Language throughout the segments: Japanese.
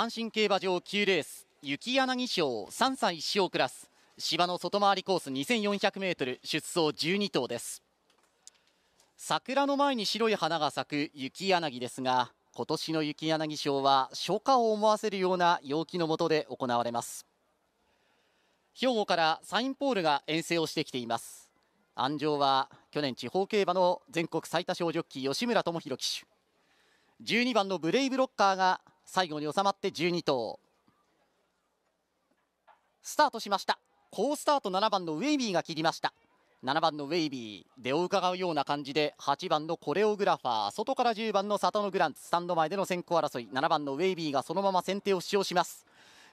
阪神競馬場9レース雪柳賞3歳使用クラス芝の外回りコース 2400m 出走12頭です桜の前に白い花が咲く雪柳ですが今年の雪柳賞は初夏を思わせるような陽気のもとで行われます兵庫からサインポールが遠征をしてきています安城は去年地方競馬の全国最多勝ジョッキー吉村智弘騎手12番のブレイブロッカーが最後に収まって12頭スタートしました好スタート7番のウェイビーが切りました7番のウェイビー出を伺うような感じで8番のコレオグラファー外から10番の里のグランツスタンド前での先行争い7番のウェイビーがそのまま先手を主張します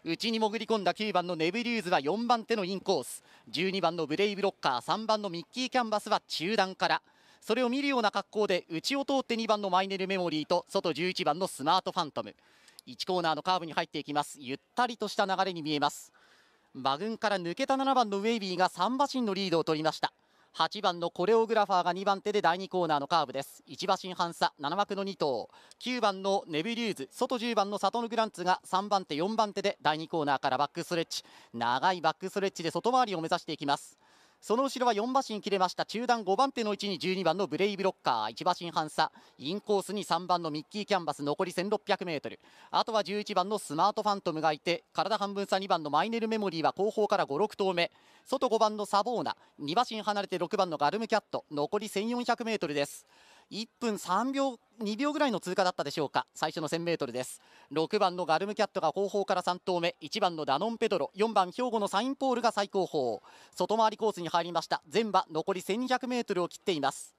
内に潜り込んだ9番のネブリューズは4番手のインコース12番のブレイブロッカー3番のミッキーキャンバスは中段からそれを見るような格好で内を通って2番のマイネルメモリーと外11番のスマートファントム1コーナーのカーブに入っていきますゆったりとした流れに見えます馬群から抜けた7番のウェイビーが3馬身のリードを取りました8番のコレオグラファーが2番手で第2コーナーのカーブです1馬身半差7枠の2頭9番のネビリューズ外10番のサトノグランツが3番手4番手で第2コーナーからバックストレッチ長いバックストレッチで外回りを目指していきますその後ろは4馬身切れました中段5番手の位置に12番のブレイブロッカー1馬身半差インコースに3番のミッキーキャンバス残り 1600m あとは11番のスマートファントムがいて体半分差2番のマイネルメモリーは後方から56頭目外5番のサボーナ2馬身離れて6番のガルムキャット残り 1400m です1分3秒2秒ぐらいの通過だったでしょうか最初の 1000m です6番のガルムキャットが後方から3投目1番のダノンペドロ4番兵庫のサインポールが最後方外回りコースに入りました全馬残り 1200m を切っています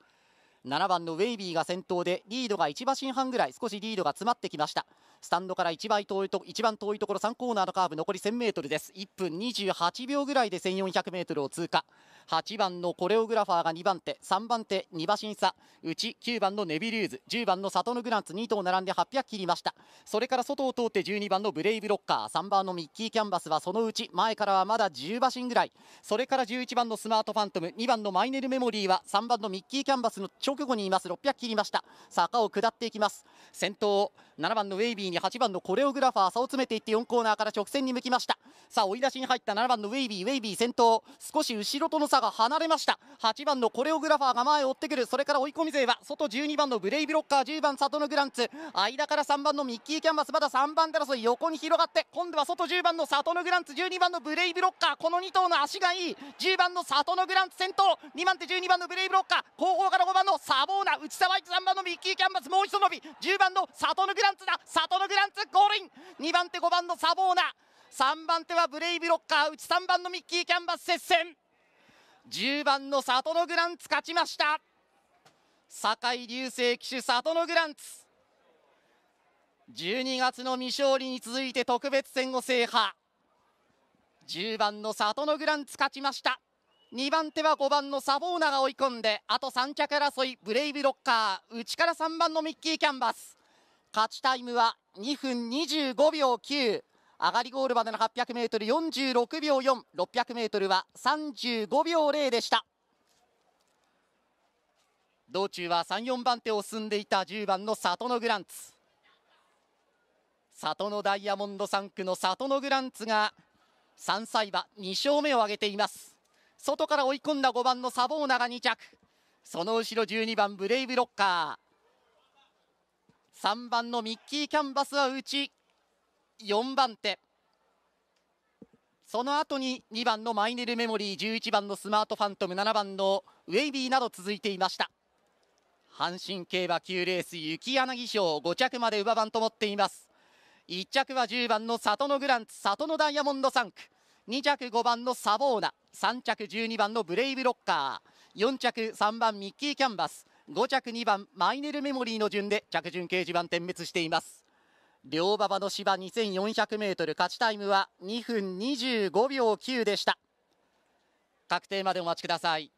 7番のウェイビーが先頭でリードが1馬身半ぐらい少しリードが詰まってきましたスタンドから一番遠いと一番遠いところ3コーナーのカーブ残り 1000m です1分28秒ぐらいで 1400m を通過8番のコレオグラファーが2番手3番手2馬身差内9番のネビリューズ10番のサトノグランツ2頭並んで800切りましたそれから外を通って12番のブレイブロッカー3番のミッキーキャンバスはそのうち前からはまだ10馬身ぐらいそれから11番のスマートファントム2番のマイネルメモリーは3番のミッキーキャンバスの直後にいます600切りました坂を下っていきます先頭7番のウェイビーに8番のコレオグラファー差を詰めていって4コーナーから直線に向きましたさあ追い出しに入った7番のウェイビーウェイビー先頭少し後ろとの差が離れました8番のコレオグラファーが前を追ってくるそれから追い込み勢は外12番のブレイブロッカー10番里のグランツ間から3番のミッキーキャンバスまだ3番争い横に広がって今度は外10番の里のグランツ12番のブレイブロッカーこの2頭の足がいい10番の里のグランツ先頭2番手12番のブレイブロッカー後方から5番のサボーナ内沢一3番のミッキーキャンバスもう一度伸び10番の里のグランツだ里のグランツゴールイン2番手5番のサボーナ3番手はブレイブロッカー内3番のミッキーキャンバス接戦10番の里のグランツ勝ちました酒井流星騎手里のグランツ12月の未勝利に続いて特別戦を制覇10番の里のグランツ勝ちました2番手は5番のサボーナが追い込んであと3着争いブレイブロッカー内から3番のミッキーキャンバス勝ちタイムは2分25秒9上がりゴールまでの 800m46 秒4 600m は35秒0でした道中は34番手を進んでいた10番の里のグランツ里のダイヤモンド3区の里のグランツが3歳馬2勝目を挙げています外から追い込んだ5番のサボーナが2着その後ろ12番ブレイブロッカー3番のミッキーキャンバスは内4番手その後に2番のマイネルメモリー11番のスマートファントム7番のウェイビーなど続いていました阪神競馬9レース雪柳賞5着まで馬番と思っています1着は10番の里のグランツ里のダイヤモンド3区2着5番のサボーナ3着12番のブレイブロッカー4着3番ミッキーキャンバス5着2番マイネルメモリーの順で着順掲示板点滅しています両馬場の芝 2400m 勝ちタイムは2分25秒9でした確定までお待ちください